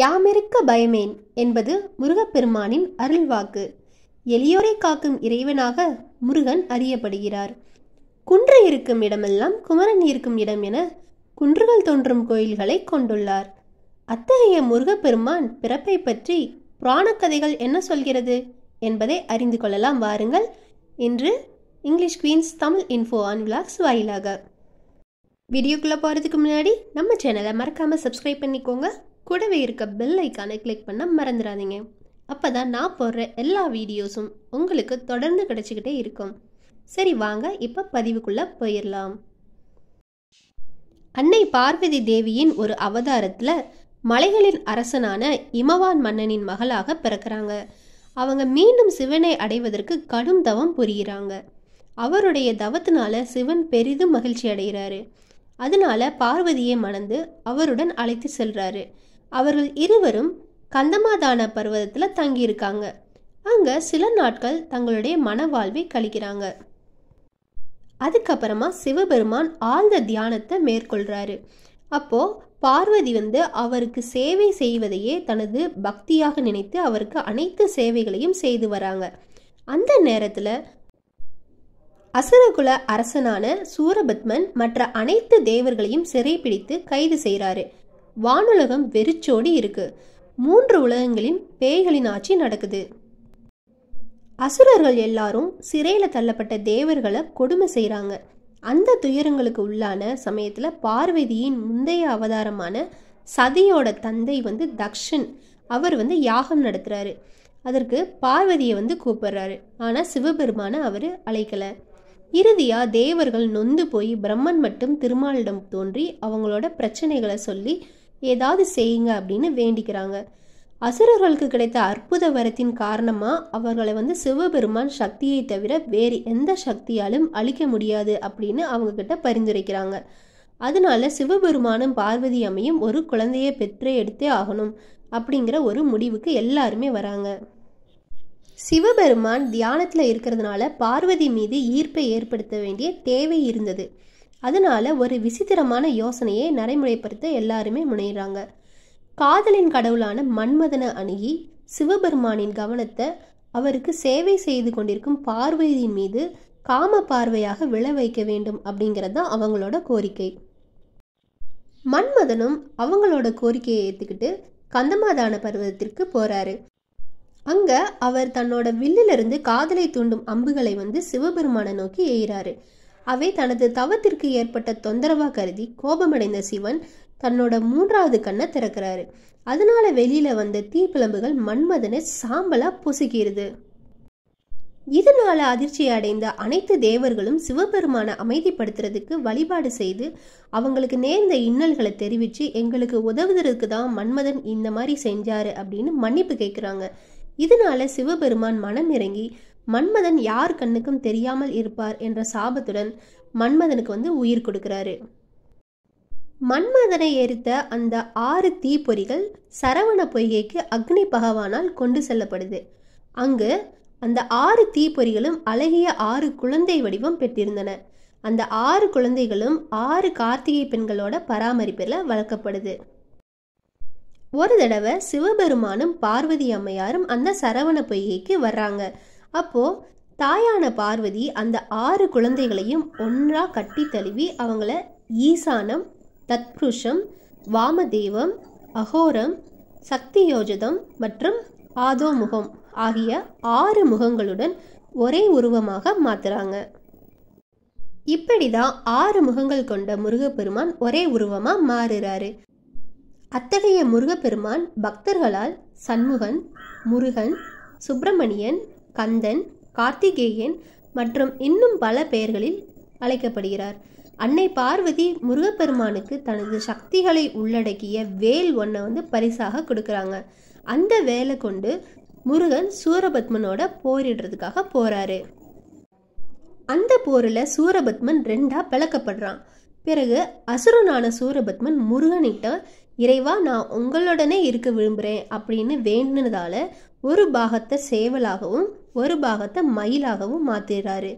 யாமிருக்க பயமேன் என்பது முருகப்பெருமானின் அருள்வாக்கு எளியோரை காக்கும் இறைவனாக முருகன் அறியப்படுகிறார் குன்று இருக்கும் இடமெல்லாம் குமரன் இருக்கும் இடம் என குன்றுகள் தோன்றும் கோயில்களை கொண்டுள்ளார் அத்தகைய முருகப்பெருமான் பிறப்பை பற்றி கதைகள் என்ன சொல்கிறது என்பதை அறிந்து கொள்ளலாம் வாருங்கள் இன்று English queens Tamil info on vlogs வாயிலாக வீடியோக்குள்ளே போகிறதுக்கு முன்னாடி நம்ம சேனலை மறக்காமல் சப்ஸ்கிரைப் பண்ணிக்கோங்க கூடவே இருக்க பெல் ஐக்கானை கிளிக் பண்ண மறந்துடாதீங்க அப்போ தான் நான் போடுற எல்லா வீடியோஸும் உங்களுக்கு தொடர்ந்து கிடச்சிக்கிட்டே இருக்கும் சரி வாங்க இப்போ பதிவுக்குள்ளே போயிடலாம் அன்னை பார்வதி தேவியின் ஒரு அவதாரத்தில் மலைகளின் அரசனான இமவான் மன்னனின் மகளாக பிறக்கிறாங்க அவங்க மீண்டும் சிவனை அடைவதற்கு கடும் தவம் புரிகிறாங்க அவருடைய தவத்தினால சிவன் பெரிதும் மகிழ்ச்சி அடைகிறாரு அதனால பார்வதியை மணந்து அவருடன் அழைத்து செல்றாரு அவர்கள் இருவரும் கந்தமாதான பர்வதத்தில் தங்கியிருக்காங்க அங்கே சில நாட்கள் தங்களுடைய மன வாழ்வை கழிக்கிறாங்க அதுக்கப்புறமா சிவபெருமான் ஆழ்ந்த தியானத்தை மேற்கொள்கிறாரு அப்போது பார்வதி வந்து அவருக்கு சேவை செய்வதையே தனது பக்தியாக நினைத்து அவருக்கு அனைத்து சேவைகளையும் செய்து வராங்க அந்த நேரத்தில் அசுரகுல அரசனான சூரபத்மன் மற்ற அனைத்து தேவர்களையும் சிறைப்பிடித்து கைது செய்கிறாரு வானுலகம் வெறிச்சோடி இருக்கு மூன்று உலகங்களின் பேய்களின் ஆட்சி நடக்குது அசுரர்கள் எல்லாரும் சிறையில் தள்ளப்பட்ட தேவர்களை கொடுமை செய்கிறாங்க அந்த துயரங்களுக்கு உள்ளான சமயத்தில் பார்வதியின் முந்தைய அவதாரமான சதியோட தந்தை வந்து தக்ஷன் அவர் வந்து யாகம் நடத்துகிறாரு அதற்கு பார்வதியை வந்து கூப்பிடுறாரு ஆனால் சிவபெருமான அவர் அழைக்கலை இறுதியாக தேவர்கள் நொந்து போய் பிரம்மன் மட்டும் திருமாலிடம் தோன்றி அவங்களோட பிரச்சனைகளை சொல்லி ஏதாவது செய்யுங்க அப்படின்னு வேண்டிக்கிறாங்க அசுரர்களுக்கு கிடைத்த அற்புத வரத்தின் காரணமாக அவர்களை வந்து சிவபெருமான் சக்தியை தவிர வேறு எந்த சக்தியாலும் அழிக்க முடியாது அப்படின்னு அவங்கக்கிட்ட பரிந்துரைக்கிறாங்க அதனால சிவபெருமானும் பார்வதி அம்மையும் ஒரு குழந்தையை பெற்றே எடுத்தே ஆகணும் அப்படிங்கிற ஒரு முடிவுக்கு எல்லாருமே வராங்க சிவபெருமான் தியானத்தில் இருக்கிறதுனால பார்வதி மீது ஈர்ப்பை ஏற்படுத்த வேண்டிய தேவை இருந்தது அதனால ஒரு விசித்திரமான யோசனையை நடைமுறைப்படுத்த எல்லாருமே முனைகிறாங்க காதலின் கடவுளான மன்மதனை அணுகி சிவபெருமானின் கவனத்தை அவருக்கு சேவை செய்து கொண்டிருக்கும் பார்வையின் மீது காம பார்வையாக விழ வைக்க வேண்டும் அப்படிங்கிறது தான் அவங்களோட கோரிக்கை மன்மதனும் அவங்களோட கோரிக்கையை ஏற்றுக்கிட்டு கந்தமாதான பருவத்திற்கு போறாரு அங்க அவர் தன்னோட வில்லிலிருந்து காதலை தூண்டும் அம்புகளை வந்து சிவபெருமானை நோக்கி எயிறாரு அவை தனது தவத்திற்கு ஏற்பட்ட தொந்தரவா கருதி கோபமடைந்த சிவன் தன்னோட மூன்றாவது கண்ணை திறக்கிறாரு அதனால வெளியில வந்த தீப்பிழம்புகள் மன்மதனை சாம்பலா பொசுக்கிறது இதனால அதிர்ச்சி அடைந்த அனைத்து தேவர்களும் சிவபெருமான அமைதிப்படுத்துறதுக்கு வழிபாடு செய்து அவங்களுக்கு நேர்ந்த இன்னல்களை தெரிவித்து எங்களுக்கு உதவுதற்கு தான் மன்மதன் இந்த மாதிரி செஞ்சாரு அப்படின்னு மன்னிப்பு கேட்குறாங்க இதனால சிவபெருமான் மனம் இறங்கி மன்மதன் யார் கண்ணுக்கும் தெரியாமல் இருப்பார் என்ற சாபத்துடன் மன்மதனுக்கு வந்து உயிர் கொடுக்கிறாரு மன்மதனை எரித்த அந்த ஆறு தீப்பொறிகள் சரவண பொய்கைக்கு அக்னி பகவானால் கொண்டு செல்லப்படுது அங்கு அந்த ஆறு தீப்பொறிகளும் அழகிய ஆறு குழந்தை வடிவம் பெற்றிருந்தன அந்த ஆறு குழந்தைகளும் ஆறு கார்த்திகை பெண்களோட பராமரிப்பில் வளர்க்கப்படுது ஒரு தடவை சிவபெருமானும் பார்வதி அம்மையாரும் அந்த சரவண பொய்கைக்கு வர்றாங்க அப்போது தாயான பார்வதி அந்த ஆறு குழந்தைகளையும் ஒன்றாக கட்டி தழுவி அவங்கள ஈசானம் தத்புருஷம் வாமதேவம் அகோரம் சக்தி யோஜதம் மற்றும் ஆதோமுகம் ஆகிய ஆறு முகங்களுடன் ஒரே உருவமாக மாத்துறாங்க இப்படிதான் ஆறு முகங்கள் கொண்ட முருகப்பெருமான் ஒரே உருவமா மாறுறாரு அத்தகைய முருகப்பெருமான் பக்தர்களால் சண்முகன் முருகன் சுப்பிரமணியன் கந்தன் கார்த்திகேயன் மற்றும் இன்னும் பல பெயர்களில் அழைக்கப்படுகிறார் அன்னை பார்வதி முருகப்பெருமானுக்கு தனது சக்திகளை உள்ளடக்கிய வேல் ஒன்றை வந்து பரிசாக கொடுக்குறாங்க அந்த வேலை கொண்டு முருகன் சூரபத்மனோட போரிடுறதுக்காக போறாரு அந்த போரில் சூரபத்மன் ரெண்டாக பிளக்கப்படுறான் பிறகு அசுரனான சூரபத்மன் முருகனிட்ட இறைவா நான் உங்களுடனே இருக்க விரும்புகிறேன் அப்படின்னு வேண்டினதால ஒரு பாகத்தை சேவலாகவும் ஒரு பாகத்தை மயிலாகவும் மாத்திடுறாரு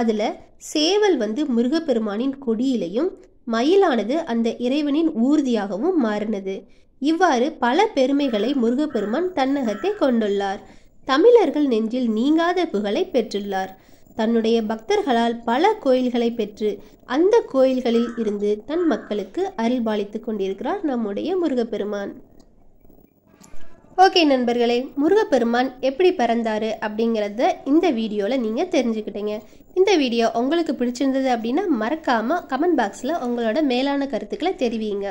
அதில் சேவல் வந்து முருகப்பெருமானின் கொடியிலையும் மயிலானது அந்த இறைவனின் ஊர்தியாகவும் மாறினது இவ்வாறு பல பெருமைகளை முருகப்பெருமான் தன்னகத்தை கொண்டுள்ளார் தமிழர்கள் நெஞ்சில் நீங்காத புகழை பெற்றுள்ளார் தன்னுடைய பக்தர்களால் பல கோயில்களை பெற்று அந்த கோயில்களில் இருந்து தன் மக்களுக்கு அருள்பாலித்து கொண்டிருக்கிறார் நம்முடைய முருகப்பெருமான் ஓகே நண்பர்களே முருகப்பெருமான் எப்படி பிறந்தார் அப்படிங்கிறத இந்த வீடியோவில் நீங்கள் தெரிஞ்சுக்கிட்டீங்க இந்த வீடியோ உங்களுக்கு பிடிச்சிருந்தது அப்படின்னா மறக்காமல் கமெண்ட் பாக்ஸில் உங்களோட மேலான கருத்துக்களை தெரிவிங்க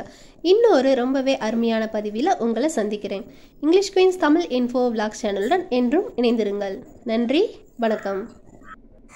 இன்னொரு ரொம்பவே அருமையான பதிவில் உங்களை சந்திக்கிறேன் English queens Tamil info vlog சேனலுடன் என்றும் இணைந்திருங்கள் நன்றி வணக்கம்